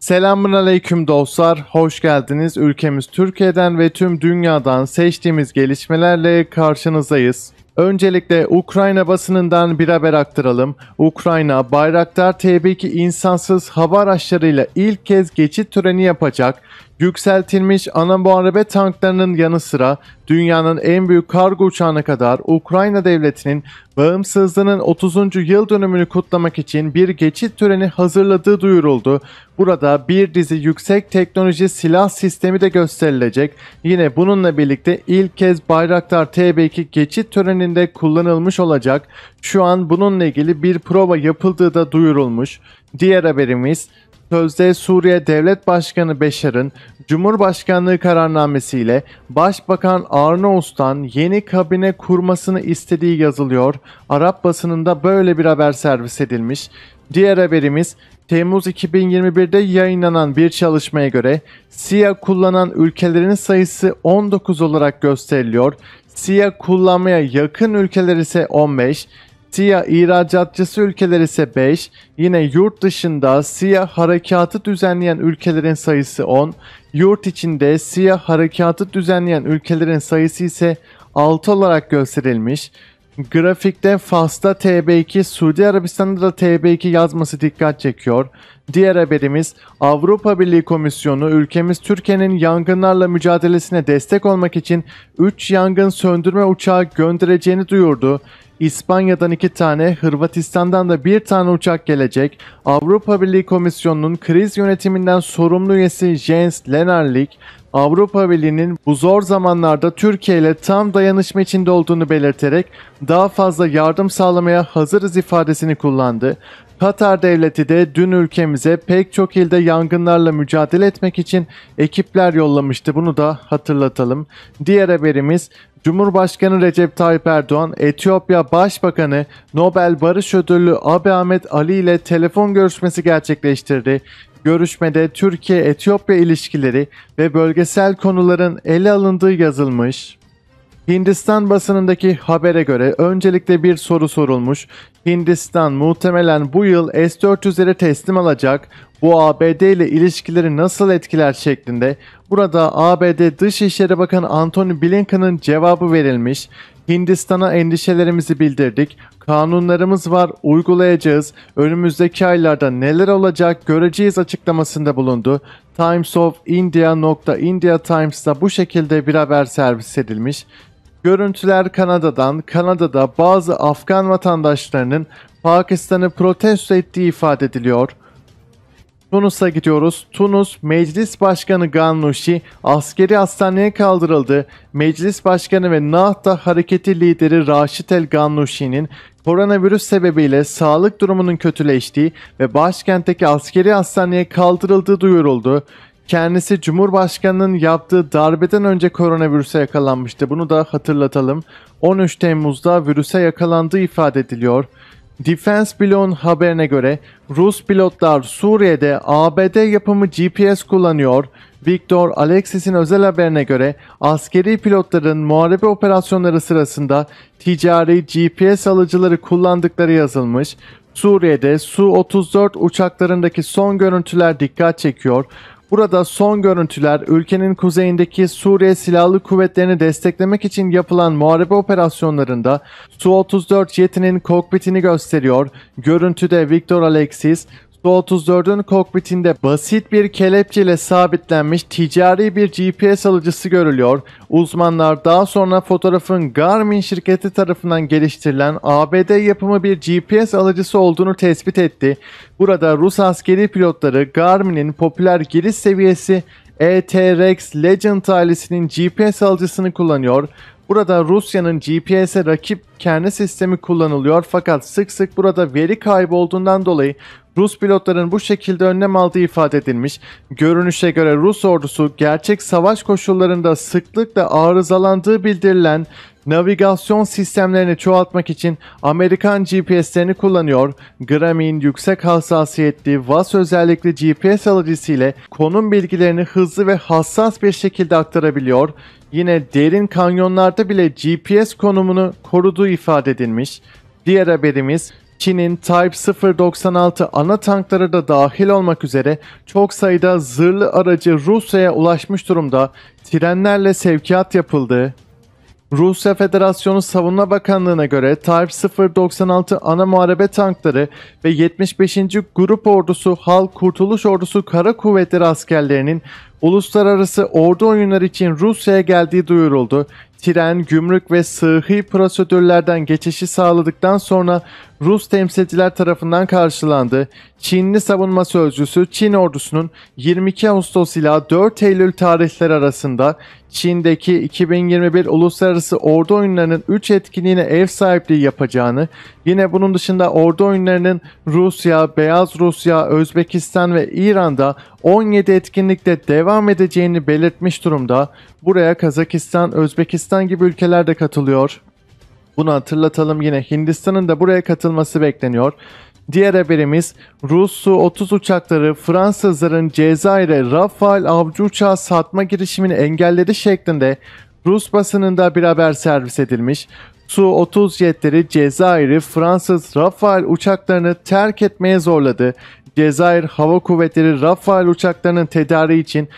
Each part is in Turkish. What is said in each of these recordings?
Selamun aleyküm dostlar, hoş geldiniz. Ülkemiz Türkiye'den ve tüm dünyadan seçtiğimiz gelişmelerle karşınızdayız. Öncelikle Ukrayna basınından bir haber aktaralım. Ukrayna Bayraktar TB2 insansız hava araçlarıyla ilk kez geçit töreni yapacak. Yükseltilmiş ana muharebe tanklarının yanı sıra dünyanın en büyük kargo uçağına kadar Ukrayna devletinin bağımsızlığının 30. yıl dönümünü kutlamak için bir geçit töreni hazırladığı duyuruldu. Burada bir dizi yüksek teknoloji silah sistemi de gösterilecek. Yine bununla birlikte ilk kez Bayraktar TB2 geçit töreninde kullanılmış olacak. Şu an bununla ilgili bir prova yapıldığı da duyurulmuş. Diğer haberimiz Sözde Suriye Devlet Başkanı Beşer'in Cumhurbaşkanlığı kararnamesiyle Başbakan Arnavuç'tan yeni kabine kurmasını istediği yazılıyor. Arap basınında böyle bir haber servis edilmiş. Diğer haberimiz Temmuz 2021'de yayınlanan bir çalışmaya göre SİA kullanan ülkelerin sayısı 19 olarak gösteriliyor. SİA kullanmaya yakın ülkeler ise 15, Siyah ihracatçısı ülkeler ise 5, yine yurt dışında siyah harekatı düzenleyen ülkelerin sayısı 10, yurt içinde siyah harekatı düzenleyen ülkelerin sayısı ise 6 olarak gösterilmiş. Grafikte Fas'ta TB2, Suudi Arabistan'da da TB2 yazması dikkat çekiyor. Diğer haberimiz Avrupa Birliği Komisyonu ülkemiz Türkiye'nin yangınlarla mücadelesine destek olmak için 3 yangın söndürme uçağı göndereceğini duyurdu. İspanya'dan 2 tane, Hırvatistan'dan da 1 tane uçak gelecek. Avrupa Birliği Komisyonu'nun kriz yönetiminden sorumlu üyesi Jens Lenarlik, Avrupa Birliği'nin bu zor zamanlarda Türkiye ile tam dayanışma içinde olduğunu belirterek daha fazla yardım sağlamaya hazırız ifadesini kullandı. Katar devleti de dün ülkemize pek çok ilde yangınlarla mücadele etmek için ekipler yollamıştı. Bunu da hatırlatalım. Diğer haberimiz Cumhurbaşkanı Recep Tayyip Erdoğan, Etiyopya Başbakanı Nobel Barış Ödüllü Abi Ahmet Ali ile telefon görüşmesi gerçekleştirdi. Görüşmede Türkiye-Etiyopya ilişkileri ve bölgesel konuların ele alındığı yazılmış. Hindistan basınındaki habere göre öncelikle bir soru sorulmuş. Hindistan muhtemelen bu yıl S-400'leri teslim alacak. Bu ABD ile ilişkileri nasıl etkiler şeklinde. Burada ABD Dışişleri Bakanı Antony Blinken'ın cevabı verilmiş. Hindistan'a endişelerimizi bildirdik. Kanunlarımız var, uygulayacağız. Önümüzdeki aylarda neler olacak göreceğiz açıklamasında bulundu. Times of India.India Times'da bu şekilde bir haber servis edilmiş. Görüntüler Kanada'dan, Kanada'da bazı Afgan vatandaşlarının Pakistan'ı protesto ettiği ifade ediliyor. Tunus'a gidiyoruz. Tunus Meclis Başkanı Gannushi askeri hastaneye kaldırıldı. Meclis Başkanı ve Nahta Hareketi lideri Raşit El Gannushi'nin koronavirüs sebebiyle sağlık durumunun kötüleştiği ve başkentteki askeri hastaneye kaldırıldığı duyuruldu. Kendisi Cumhurbaşkanı'nın yaptığı darbeden önce koronavirüse yakalanmıştı. Bunu da hatırlatalım. 13 Temmuz'da virüse yakalandığı ifade ediliyor. Defense Blue'un haberine göre Rus pilotlar Suriye'de ABD yapımı GPS kullanıyor. Viktor Alexis'in özel haberine göre askeri pilotların muharebe operasyonları sırasında ticari GPS alıcıları kullandıkları yazılmış. Suriye'de Su-34 uçaklarındaki son görüntüler dikkat çekiyor. Burada son görüntüler ülkenin kuzeyindeki Suriye Silahlı Kuvvetlerini desteklemek için yapılan muharebe operasyonlarında Su-34 jetinin kokpitini gösteriyor. Görüntüde Viktor Alexis, bu-34'ün kokpitinde basit bir kelepçeyle sabitlenmiş ticari bir GPS alıcısı görülüyor. Uzmanlar daha sonra fotoğrafın Garmin şirketi tarafından geliştirilen ABD yapımı bir GPS alıcısı olduğunu tespit etti. Burada Rus askeri pilotları Garmin'in popüler giriş seviyesi ETRX Legend ailesinin GPS alıcısını kullanıyor. Burada Rusya'nın GPS'e rakip kerne sistemi kullanılıyor fakat sık sık burada veri kaybı olduğundan dolayı Rus pilotların bu şekilde önlem aldığı ifade edilmiş. Görünüşe göre Rus ordusu gerçek savaş koşullarında sıklıkla arızalandığı bildirilen Navigasyon sistemlerini çoğaltmak için Amerikan GPS'lerini kullanıyor, Garmin yüksek hassasiyetli VAS özellikli GPS alıcısı ile konum bilgilerini hızlı ve hassas bir şekilde aktarabiliyor, yine derin kanyonlarda bile GPS konumunu koruduğu ifade edilmiş. Diğer haberimiz Çin'in Type 096 ana tankları da dahil olmak üzere çok sayıda zırhlı aracı Rusya'ya ulaşmış durumda. Trenlerle sevkiyat yapıldı. Rusya Federasyonu Savunma Bakanlığı'na göre Type 096 ana muharebe tankları ve 75. Grup Ordusu Halk Kurtuluş Ordusu Kara Kuvvetleri askerlerinin uluslararası ordu oyunları için Rusya'ya geldiği duyuruldu. Tren, gümrük ve sıhhi prosedürlerden geçişi sağladıktan sonra Rus temsilciler tarafından karşılandı. Çinli savunma sözcüsü Çin ordusunun 22 Ağustos ila 4 Eylül tarihleri arasında Çin'deki 2021 Uluslararası Ordu Oyunları'nın 3 etkinliğine ev sahipliği yapacağını, yine bunun dışında ordu oyunlarının Rusya, Beyaz Rusya, Özbekistan ve İran'da 17 etkinlikte devam edeceğini belirtmiş durumda. Buraya Kazakistan, Özbekistan gibi ülkeler de katılıyor. Bunu hatırlatalım yine Hindistan'ın da buraya katılması bekleniyor. Diğer haberimiz Rus Su-30 uçakları Fransızların Cezayir'e Rafale avcı uçağı satma girişimini engelledi şeklinde Rus basınında bir haber servis edilmiş. Su-30 jetleri Cezayir'i Fransız Rafale uçaklarını terk etmeye zorladı. Cezayir Hava Kuvvetleri Rafale uçaklarının tedariği için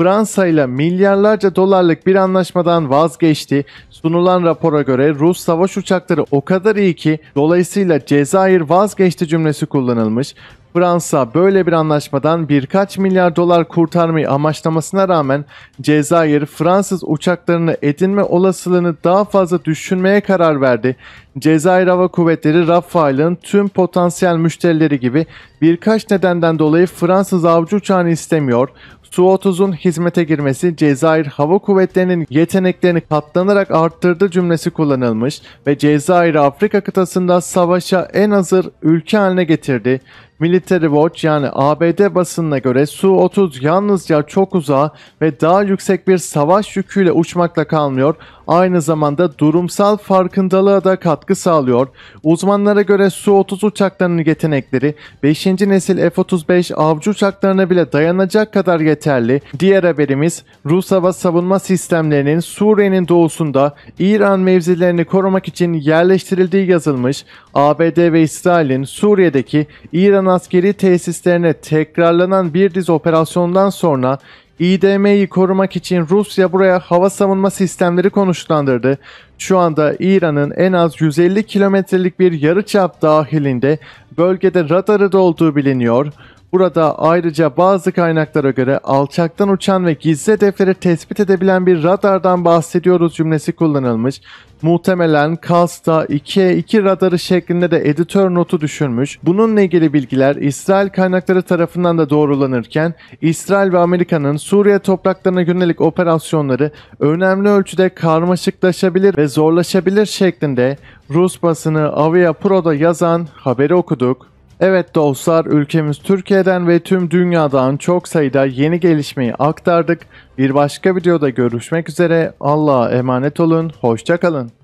Fransa ile milyarlarca dolarlık bir anlaşmadan vazgeçti. Sunulan rapora göre Rus savaş uçakları o kadar iyi ki dolayısıyla Cezayir vazgeçti cümlesi kullanılmış. Fransa böyle bir anlaşmadan birkaç milyar dolar kurtarmayı amaçlamasına rağmen Cezayir Fransız uçaklarını edinme olasılığını daha fazla düşünmeye karar verdi. Cezayir Hava Kuvvetleri Rafale'ın tüm potansiyel müşterileri gibi birkaç nedenden dolayı Fransız avcı uçağını istemiyor. Su-30'un hizmete girmesi Cezayir Hava Kuvvetleri'nin yeteneklerini katlanarak arttırdı cümlesi kullanılmış ve Cezayir Afrika kıtasında savaşa en hazır ülke haline getirdi. Military Watch yani ABD basınına göre Su-30 yalnızca çok uzağa ve daha yüksek bir savaş yüküyle uçmakla kalmıyor, aynı zamanda durumsal farkındalığa da katkı sağlıyor. Uzmanlara göre Su-30 uçaklarının yetenekleri 5. nesil F-35 avcı uçaklarına bile dayanacak kadar yeterli. Diğer haberimiz Rus hava savunma sistemlerinin Suriye'nin doğusunda İran mevzilerini korumak için yerleştirildiği yazılmış. ABD ve İsrail'in Suriye'deki İran'a askeri tesislerine tekrarlanan bir dizi operasyondan sonra İDM'yi korumak için Rusya buraya hava savunma sistemleri konuşlandırdı. Şu anda İran'ın en az 150 kilometrelik bir yarıçap dahilinde bölgede radarı da olduğu biliniyor. Burada ayrıca bazı kaynaklara göre alçaktan uçan ve gizli hedefleri tespit edebilen bir radardan bahsediyoruz cümlesi kullanılmış. Muhtemelen Kasta 2'ye 2 radarı şeklinde de editör notu düşürmüş. Bununla ilgili bilgiler İsrail kaynakları tarafından da doğrulanırken İsrail ve Amerika'nın Suriye topraklarına yönelik operasyonları önemli ölçüde karmaşıklaşabilir ve zorlaşabilir şeklinde Rus basını Avia Pro'da yazan haberi okuduk. Evet dostlar ülkemiz Türkiye'den ve tüm dünyadan çok sayıda yeni gelişmeyi aktardık. Bir başka videoda görüşmek üzere. Allah'a emanet olun. Hoşçakalın.